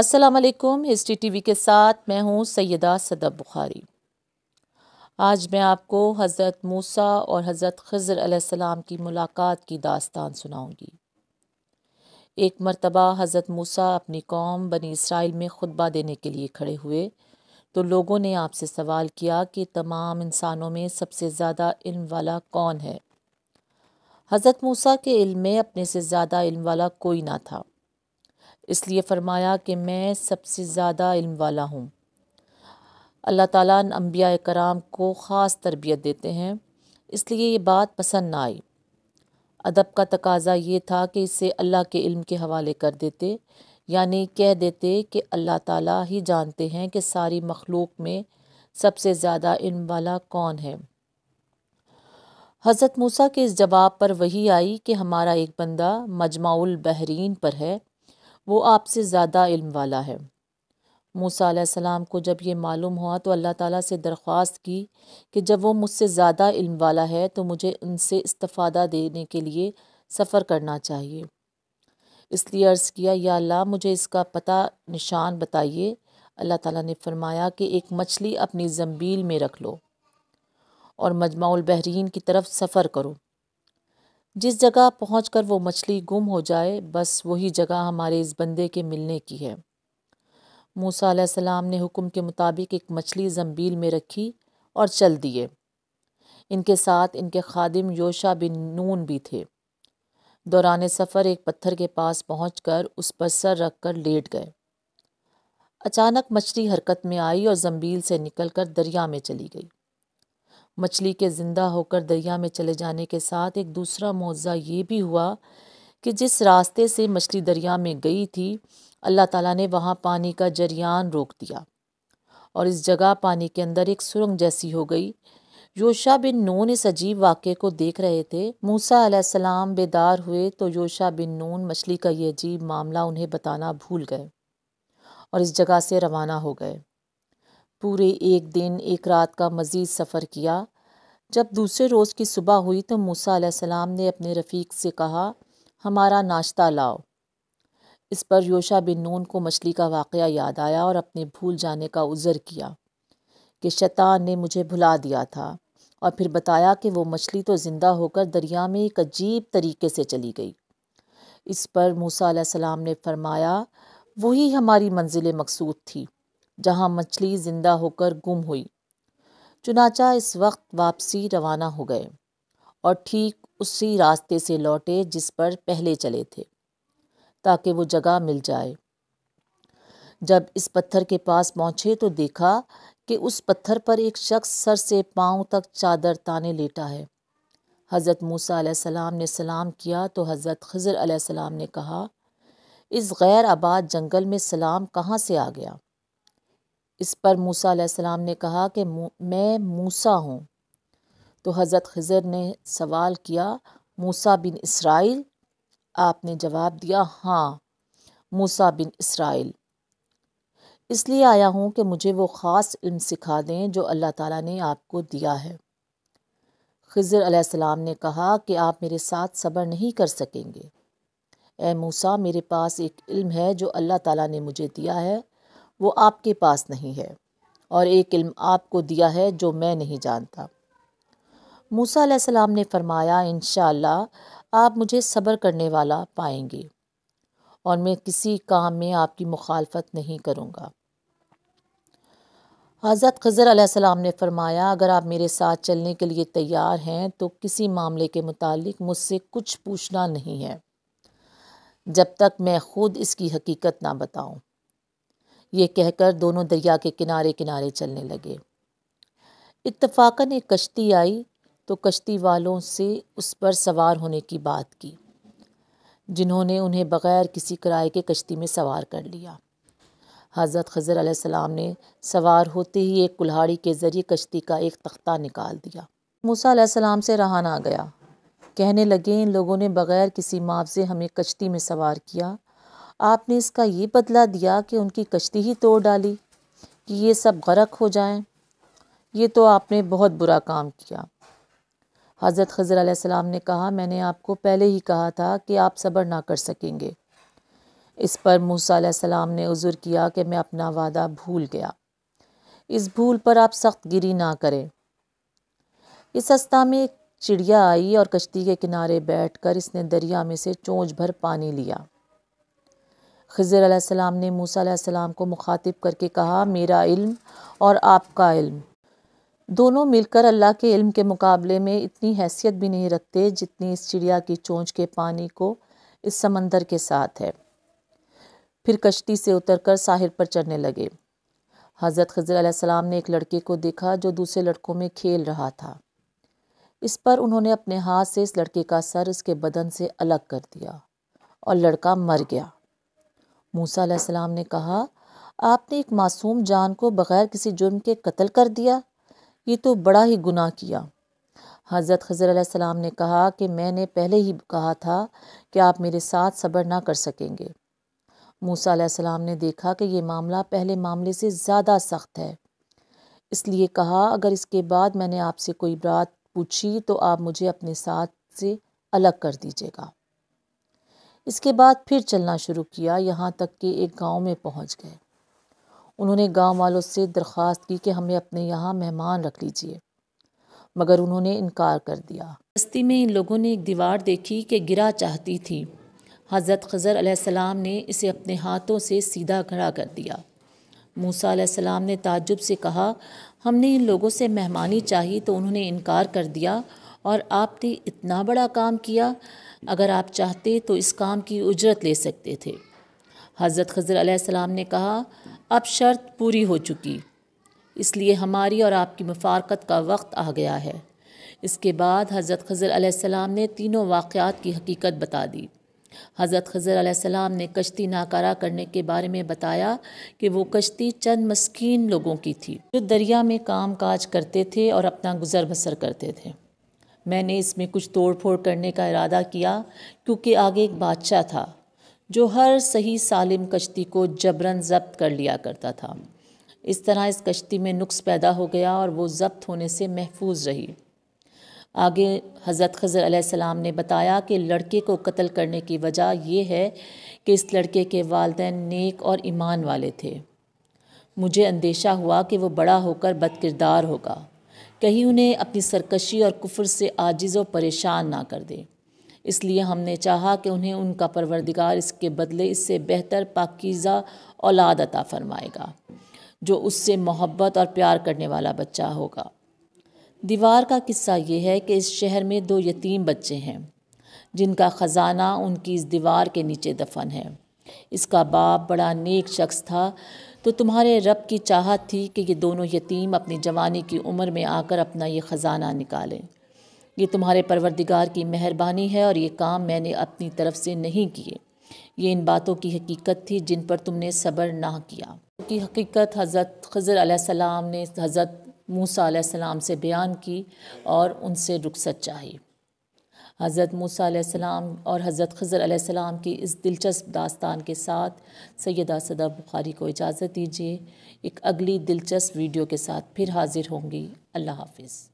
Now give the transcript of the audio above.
असलकुम history TV के साथ मैं हूँ सैदा सदब बुखारी आज मैं आपको हज़रत मूसा और हज़रत खज़र अलैहिस्सलाम की मुलाकात की दास्तान सुनाऊँगी एक मरतबा हज़रत मूसा अपनी कौम बनी इसराइल में खुतबा देने के लिए खड़े हुए तो लोगों ने आपसे सवाल किया कि तमाम इंसानों में सबसे ज़्यादा इल्म वाला कौन है हज़रत मूसा के इल्म में अपने से ज़्यादा इल्म वाला कोई ना था इसलिए फ़रमाया कि मैं सबसे ज़्यादा इल्म वाला हूँ अल्लाह ताला अम्बिया कराम को ख़ास तरबियत देते हैं इसलिए ये बात पसंद ना आई अदब का तकाजा ये था कि इसे अल्लाह के इल्म के हवाले कर देते यानी कह देते कि अल्लाह ताला ही जानते हैं कि सारी मखलूक में सबसे ज़्यादा इल्म वाला कौन है हज़रत मूसा के इस जवाब पर वही आई कि हमारा एक बंदा मजमाउल बहरीन पर है वो आपसे ज़्यादा इल्म वाला है मूसा सलाम को जब ये मालूम हुआ तो अल्लाह ताला से दरख्वास्त की कि जब वो मुझसे ज़्यादा इल्म वाला है तो मुझे उनसे इस्तफ़ादा देने के लिए सफ़र करना चाहिए इसलिए अर्ज़ किया या अल्लाह मुझे इसका पता निशान बताइए अल्लाह ताला ने फरमाया कि एक मछली अपनी जम्बील में रख लो और मजमा बहरीन की तरफ सफ़र करो जिस जगह पहुँच कर वो मछली गुम हो जाए बस वही जगह हमारे इस बंदे के मिलने की है मूसा सलाम ने हुक्म के मुताबिक एक मछली जम्बील में रखी और चल दिए इनके साथ इनके खादिम योशा बिन नून भी थे दौरान सफ़र एक पत्थर के पास पहुँच कर उस पर सर रख कर लेट गए अचानक मछली हरकत में आई और जम्बील से कर दरिया में चली गई मछली के ज़िंदा होकर दरिया में चले जाने के साथ एक दूसरा मुआवजा ये भी हुआ कि जिस रास्ते से मछली दरिया में गई थी अल्लाह ताला ने वहाँ पानी का जरियान रोक दिया और इस जगह पानी के अंदर एक सुरंग जैसी हो गई योशा बिन नून इस अजीब वाक़े को देख रहे थे मूसा सलाम बेदार हुए तो योशा बिन नून मछली का ये अजीब मामला उन्हें बताना भूल गए और इस जगह से रवाना हो गए पूरे एक दिन एक रात का मज़ीद सफ़र किया जब दूसरे रोज़ की सुबह हुई तो मूसा सलाम ने अपने रफ़ीक से कहा हमारा नाश्ता लाओ इस पर योशा बिन नून को मछली का वाक़ याद आया और अपने भूल जाने का उज़र किया कि शैतान ने मुझे भुला दिया था और फिर बताया कि वो मछली तो ज़िंदा होकर दरिया में एक अजीब तरीके से चली गई इस पर मूसा सलाम ने फरमाया वही हमारी मंजिल मकसूद थी जहाँ मछली ज़िंदा होकर गुम हुई चुनाचा इस वक्त वापसी रवाना हो गए और ठीक उसी रास्ते से लौटे जिस पर पहले चले थे ताकि वो जगह मिल जाए जब इस पत्थर के पास पहुँचे तो देखा कि उस पत्थर पर एक शख्स सर से पाँव तक चादर ताने लेटा है हज़रत मूसा सलाम ने सलाम किया तो हज़रत खज़र सलाम ने कहा इस गैर आबाद जंगल में सलाम कहाँ से आ गया इस पर मूसा अलैहिस्सलाम ने कहा कि मैं मूसा हूँ तो हज़रत खज़र ने सवाल किया मूसा बिन इसराइल आपने जवाब दिया हाँ मूसा बिन इसराइल इसलिए आया हूँ कि मुझे वो ख़ास इल्म सिखा दें जो अल्लाह ताला ने आपको दिया है खज़र अलैहिस्सलाम ने कहा कि आप मेरे साथ सब्र नहीं कर सकेंगे ए मूसा मेरे पास एक इल्म है जो अल्लाह ताला ने मुझे दिया है वो आपके पास नहीं है और एक इल्म आपको दिया है जो मैं नहीं जानता मूसा सलाम ने फरमाया इन आप मुझे सब्र करने वाला पाएंगे और मैं किसी काम में आपकी मुखालफत नहीं करूँगा हज़रत खज़र सलाम ने फरमाया अगर आप मेरे साथ चलने के लिए तैयार हैं तो किसी मामले के मुतालिक मुझसे कुछ पूछना नहीं है जब तक मैं ख़ुद इसकी हकीकत ना बताऊं। ये कहकर दोनों दरिया के किनारे किनारे चलने लगे इतफाक़न एक कश्ती आई तो कश्ती वालों से उस पर सवार होने की बात की जिन्होंने उन्हें बग़ैर किसी किराए के कश्ती में सवार कर लिया हज़रत खज़र सलाम ने सवार होते ही एक कुल्हाड़ी के ज़रिए कश्ती का एक तख्ता निकाल दिया मूसा सलाम से रहा ना गया कहने लगे इन लोगों ने बग़ैर किसी मुआवजे हमें कश्ती में सवार किया आपने इसका ये बदला दिया कि उनकी कश्ती ही तोड़ डाली कि ये सब गरक हो जाएं। ये तो आपने बहुत बुरा काम किया हज़रत खज़र आसमाम ने कहा मैंने आपको पहले ही कहा था कि आप सब्र ना कर सकेंगे इस पर मूसा सलाम ने उज़ुर किया कि मैं अपना वादा भूल गया इस भूल पर आप सख्त गिरी ना करें इस सस्ता में एक चिड़िया आई और कश्ती के किनारे बैठकर इसने दरिया में से चोंच भर पानी लिया खजर आसमाम ने मूसा सलाम को मुखातिब करके कहा मेरा इल्म और आपका इल्म दोनों मिलकर अल्लाह के इल्म के मुकाबले में इतनी हैसियत भी नहीं रखते जितनी इस चिड़िया की चोंच के पानी को इस समंदर के साथ है फिर कश्ती से उतरकर साहिल पर चढ़ने लगे हज़रत खजर आसमाम ने एक लड़के को देखा जो दूसरे लड़कों में खेल रहा था इस पर उन्होंने अपने हाथ से इस लड़के का सर इसके बदन से अलग कर दिया और लड़का मर गया मूसा सलाम ने कहा आपने एक मासूम जान को बग़ैर किसी जुर्म के कत्ल कर दिया ये तो बड़ा ही गुनाह किया हज़रत खज़र सलाम ने कहा कि मैंने पहले ही कहा था कि आप मेरे साथ सब्र ना कर सकेंगे मूसा सलाम ने देखा कि यह मामला पहले मामले से ज़्यादा सख्त है इसलिए कहा अगर इसके बाद मैंने आपसे कोई बात पूछी तो आप मुझे अपने साथ से अलग कर दीजिएगा इसके बाद फिर चलना शुरू किया यहाँ तक कि एक गांव में पहुँच गए उन्होंने गांव वालों से दरख्वास्त की कि हमें अपने यहाँ मेहमान रख लीजिए मगर उन्होंने इनकार कर दिया बस्ती में इन लोगों ने एक दीवार देखी कि गिरा चाहती थी हज़रत खज़र आसमाम ने इसे अपने हाथों से सीधा खड़ा कर दिया मूसा सलाम ने ताजुब से कहा हमने इन लोगों से मेहमानी चाही तो उन्होंने इनकार कर दिया और आपने इतना बड़ा काम किया अगर आप चाहते तो इस काम की उजरत ले सकते थे हज़रत खजर आसमाम ने कहा अब शर्त पूरी हो चुकी इसलिए हमारी और आपकी मफारकत का वक्त आ गया है इसके बाद हज़रत खजर आसमाम ने तीनों वाक़ात की हकीकत बता दी हज़रत खजर आसमाम ने कश्ती नाकारा करने के बारे में बताया कि वो कश्ती चंद मस्किन लोगों की थी जो दरिया में काम काज करते थे और अपना गुज़र बसर करते थे मैंने इसमें कुछ तोड़ फोड़ करने का इरादा किया क्योंकि आगे एक बादशाह था जो हर सही सालिम कश्ती को जबरन जब्त कर लिया करता था इस तरह इस कश्ती में नुक्स पैदा हो गया और वो जब्त होने से महफूज रही आगे हज़रत खज़र सलाम ने बताया कि लड़के को कत्ल करने की वजह यह है कि इस लड़के के वालदे नेक और ईमान वाले थे मुझे अंदेशा हुआ कि वो बड़ा होकर बदकिरदार होगा कहीं उन्हें अपनी सरकशी और कुफर से आजिज़ और परेशान ना कर दे इसलिए हमने चाहा कि उन्हें उनका परवरदिगार इसके बदले इससे बेहतर पाकिज़ा औलाद अता फरमाएगा जो उससे मोहब्बत और प्यार करने वाला बच्चा होगा दीवार का किस्सा यह है कि इस शहर में दो यतीम बच्चे हैं जिनका ख़जाना उनकी इस दीवार के नीचे दफन है इसका बाप बड़ा नेक शख्स था तो तुम्हारे रब की चाहत थी कि ये दोनों यतीम अपनी जवानी की उम्र में आकर अपना ये ख़जाना निकालें ये तुम्हारे परवरदिगार की मेहरबानी है और ये काम मैंने अपनी तरफ से नहीं किए ये इन बातों की हकीकत थी जिन पर तुमने सब्र ना किया की हकीकत हज़रत खज़र आसमाम ने हज़रत मूसा आसमाम से बयान की और उनसे रुखसत चाहिए हज़रत मूसा और हज़रत खज़र आसमाम की इस दिलचस्प दास्तान के साथ सैदा सदा बुखारी को इजाज़त दीजिए एक अगली दिलचस्प वीडियो के साथ फिर हाज़िर होंगी अल्लाह हाफिज़